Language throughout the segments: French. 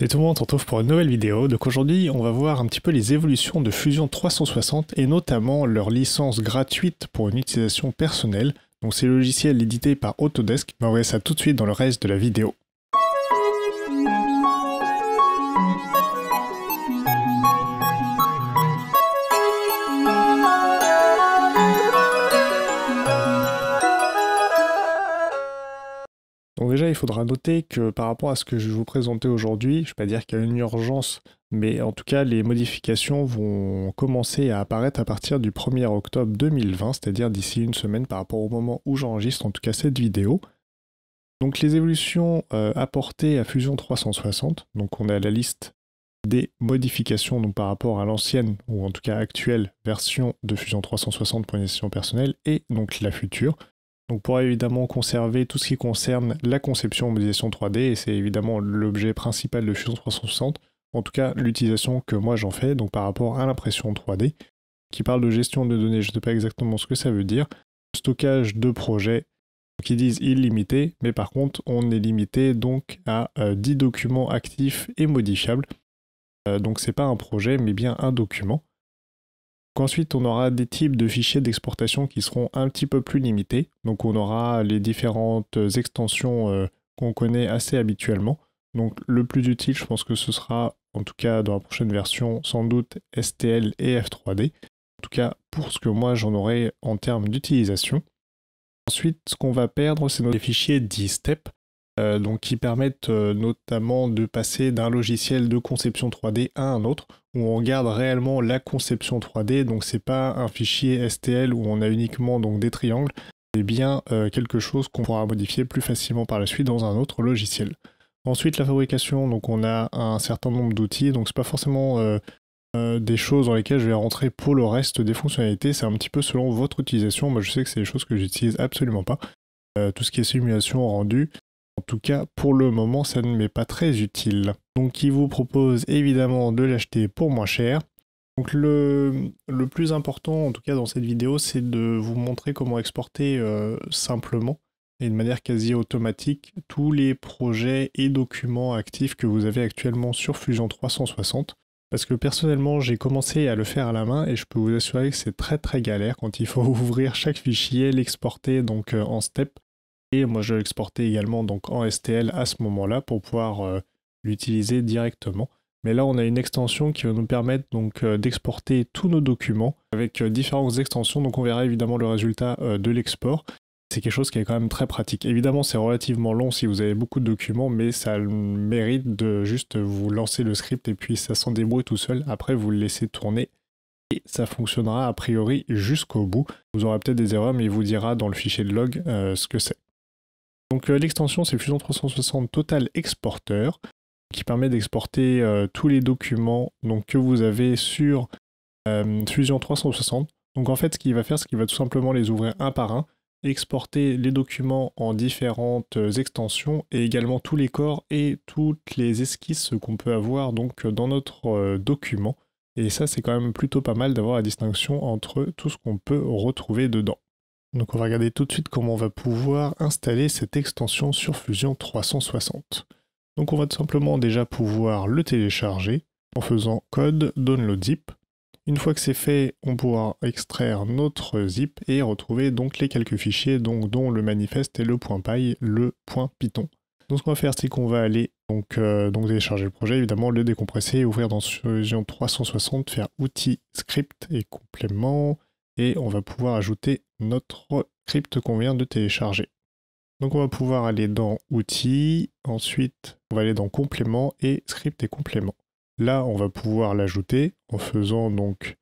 Salut tout le monde, on se retrouve pour une nouvelle vidéo. Donc aujourd'hui, on va voir un petit peu les évolutions de Fusion 360 et notamment leur licence gratuite pour une utilisation personnelle. Donc c'est le logiciel édité par Autodesk. On va voir ça tout de suite dans le reste de la vidéo. Il faudra noter que par rapport à ce que je vais vous présenter aujourd'hui, je ne vais pas dire qu'il y a une urgence, mais en tout cas, les modifications vont commencer à apparaître à partir du 1er octobre 2020, c'est-à-dire d'ici une semaine par rapport au moment où j'enregistre en tout cas cette vidéo. Donc les évolutions euh, apportées à Fusion 360, donc on a la liste des modifications par rapport à l'ancienne ou en tout cas actuelle version de Fusion 360 pour une session personnelle et donc la future. Donc pourra évidemment conserver tout ce qui concerne la conception modélisation 3D, et c'est évidemment l'objet principal de Fusion 360, en tout cas l'utilisation que moi j'en fais, donc par rapport à l'impression 3D, qui parle de gestion de données, je ne sais pas exactement ce que ça veut dire, stockage de projets, qui disent illimité, mais par contre on est limité donc à 10 euh, documents actifs et modifiables. Euh, donc c'est pas un projet, mais bien un document. Ensuite on aura des types de fichiers d'exportation qui seront un petit peu plus limités. Donc, on aura les différentes extensions euh, qu'on connaît assez habituellement. Donc, le plus utile, je pense que ce sera, en tout cas dans la prochaine version, sans doute STL et F3D. En tout cas, pour ce que moi j'en aurai en termes d'utilisation. Ensuite, ce qu'on va perdre, c'est nos fichiers dits step euh, donc qui permettent euh, notamment de passer d'un logiciel de conception 3D à un autre où on garde réellement la conception 3D. Donc c'est pas un fichier STL où on a uniquement donc des triangles, c'est bien euh, quelque chose qu'on pourra modifier plus facilement par la suite dans un autre logiciel. Ensuite la fabrication, donc on a un certain nombre d'outils, donc c'est pas forcément des choses dans lesquelles je vais rentrer pour le reste des fonctionnalités, c'est un petit peu selon votre utilisation. Moi je sais que c'est des choses que j'utilise absolument pas. tout ce qui est simulation, rendu, en tout cas, pour le moment, ça ne m'est pas très utile. Donc, il vous propose évidemment de l'acheter pour moins cher. Donc, le, plus important, en tout cas dans cette vidéo, c'est de vous montrer comment exporter euh, simplement et de manière quasi automatique tous les projets et documents actifs que vous avez actuellement sur Fusion 360. Parce que personnellement, j'ai commencé à le faire à la main et je peux vous assurer que c'est très très galère quand il faut ouvrir chaque fichier, l'exporter donc euh, en step. Et moi, je vais l'exporter également donc en STL à ce moment-là pour pouvoir euh, l'utiliser directement. Mais là, on a une extension qui va nous permettre donc euh, d'exporter tous nos documents avec euh, différentes extensions. Donc, on verra évidemment le résultat de l'export. C'est quelque chose qui est quand même très pratique. Évidemment, c'est relativement long si vous avez beaucoup de documents, mais ça mérite de juste vous lancer le script et puis ça s'en débrouille tout seul. Après, vous le laissez tourner et ça fonctionnera a priori jusqu'au bout. Vous aurez peut-être des erreurs, mais il vous dira dans le fichier de log ce que c'est. Donc euh, l'extension, c'est Fusion 360 Total Exporter, qui permet d'exporter euh, tous les documents donc, que vous avez sur euh, Fusion 360. Donc en fait, ce qu'il va faire, c'est qu'il va tout simplement les ouvrir un par un, exporter les documents en différentes extensions et également tous les corps et toutes les esquisses qu'on peut avoir donc dans notre document. Et ça, c'est quand même plutôt pas mal d'avoir la distinction entre tout ce qu'on peut retrouver dedans. Donc on va regarder tout de suite comment on va pouvoir installer cette extension sur Fusion 360. Donc on va tout simplement déjà pouvoir le télécharger en faisant code download zip. Une fois que c'est fait, on pourra extraire notre zip et retrouver donc les quelques fichiers donc, dont le manifeste et le paille le .python. Donc ce qu'on va faire, c'est qu'on va aller donc, euh, donc télécharger le projet, évidemment le décompresser, ouvrir dans Fusion 360, faire outils, script et complément, et on va pouvoir ajouter notre script qu'on vient de télécharger. Donc on va pouvoir aller dans outils, ensuite on va aller dans compléments et script et compléments. Là on va pouvoir l'ajouter en faisant donc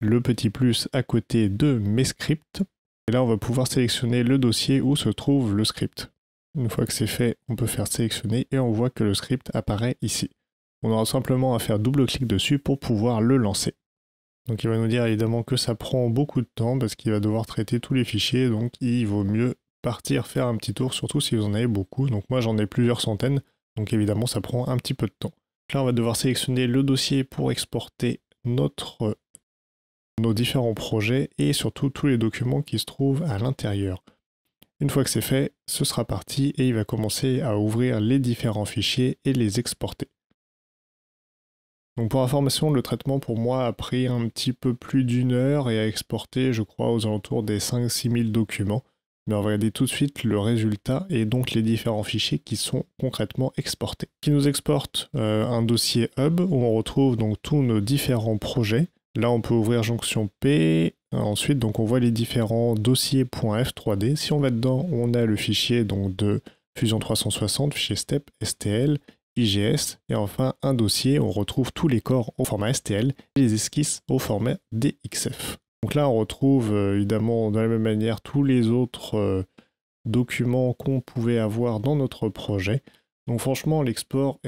le petit plus à côté de mes scripts. Et là on va pouvoir sélectionner le dossier où se trouve le script. Une fois que c'est fait, on peut faire sélectionner et on voit que le script apparaît ici. On aura simplement à faire double clic dessus pour pouvoir le lancer. Donc il va nous dire évidemment que ça prend beaucoup de temps parce qu'il va devoir traiter tous les fichiers, donc il vaut mieux partir faire un petit tour, surtout si vous en avez beaucoup. Donc moi j'en ai plusieurs centaines, donc évidemment ça prend un petit peu de temps. Là on va devoir sélectionner le dossier pour exporter notre, nos différents projets et surtout tous les documents qui se trouvent à l'intérieur. Une fois que c'est fait, ce sera parti et il va commencer à ouvrir les différents fichiers et les exporter. Donc pour information, le traitement pour moi a pris un petit peu plus d'une heure et a exporté, je crois, aux alentours des 5-6 000 documents. Mais on va regarder tout de suite le résultat et donc les différents fichiers qui sont concrètement exportés. Qui nous exporte euh, un dossier hub où on retrouve donc tous nos différents projets. Là, on peut ouvrir jonction P. Ensuite, donc on voit les différents dossiers f 3 d Si on va dedans, on a le fichier donc de Fusion 360, fichier STEP, STL, IGS. Et enfin, un dossier, on retrouve tous les corps au format STL et les esquisses au format DXF. Donc là, on retrouve euh, évidemment de la même manière tous les autres euh, documents qu'on pouvait avoir dans notre projet. Donc franchement, l'export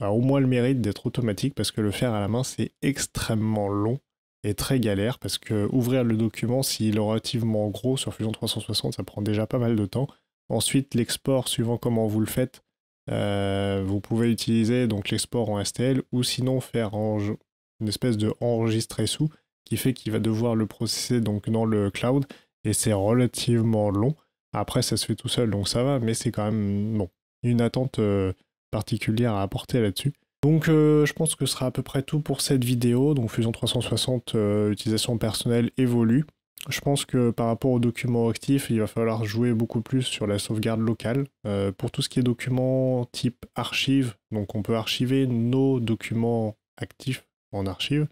a au moins le mérite d'être automatique parce que le faire à la main, c'est extrêmement long et très galère parce que ouvrir le document, s'il est relativement gros sur Fusion 360, ça prend déjà pas mal de temps. Ensuite, l'export, suivant comment vous le faites, euh, vous pouvez utiliser donc l'export en STL ou sinon faire une espèce de enregistrer sous qui fait qu'il va devoir le processer donc dans le cloud et c'est relativement long. Après, ça se fait tout seul, donc ça va, mais c'est quand même une attente euh, particulière à apporter là-dessus. Donc, euh, je pense que ce sera à peu près tout pour cette vidéo. Donc, Fusion 360, utilisation personnelle évolue je pense que par rapport aux documents actifs, il va falloir jouer beaucoup plus sur la sauvegarde locale. Euh, pour tout ce qui est documents type archive, donc on peut archiver nos documents actifs en archive.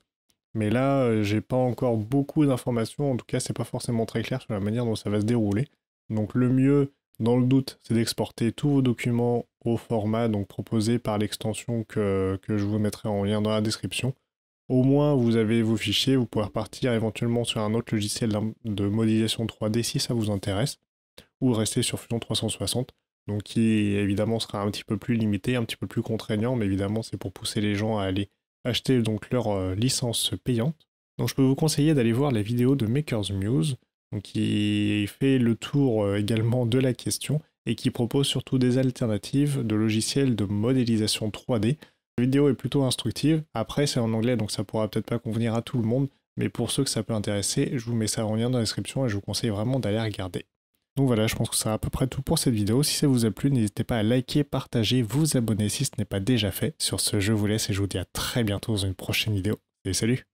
Mais là, euh, j'ai pas encore beaucoup d'informations. En tout cas, c'est pas forcément très clair sur la manière dont ça va se dérouler. Donc le mieux, dans le doute, c'est d'exporter tous vos documents au format donc proposé par l'extension que je vous mettrai en lien dans la description au moins vous avez vos fichiers, vous pouvez repartir éventuellement sur un autre logiciel de modélisation 3D si ça vous intéresse, ou rester sur Fusion 360, donc qui évidemment sera un petit peu plus limité, un petit peu plus contraignant, mais évidemment c'est pour pousser les gens à aller acheter donc leur euh, licence payante. Donc je peux vous conseiller d'aller voir la vidéo de Maker's Muse, qui fait le tour euh, également de la question et qui propose surtout des alternatives de logiciels de modélisation 3D est plutôt instructive. Après, c'est en anglais, donc ça pourra peut-être pas convenir à tout le monde, mais pour ceux que ça peut intéresser, je vous mets ça en lien dans la description et je vous conseille vraiment d'aller regarder. Donc voilà, je pense que c'est à peu près tout pour cette vidéo. Si ça vous a plu, n'hésitez pas à liker, partager, vous abonner si ce n'est pas déjà fait. Sur ce, je vous laisse et je vous dis à très bientôt dans une prochaine vidéo. Et salut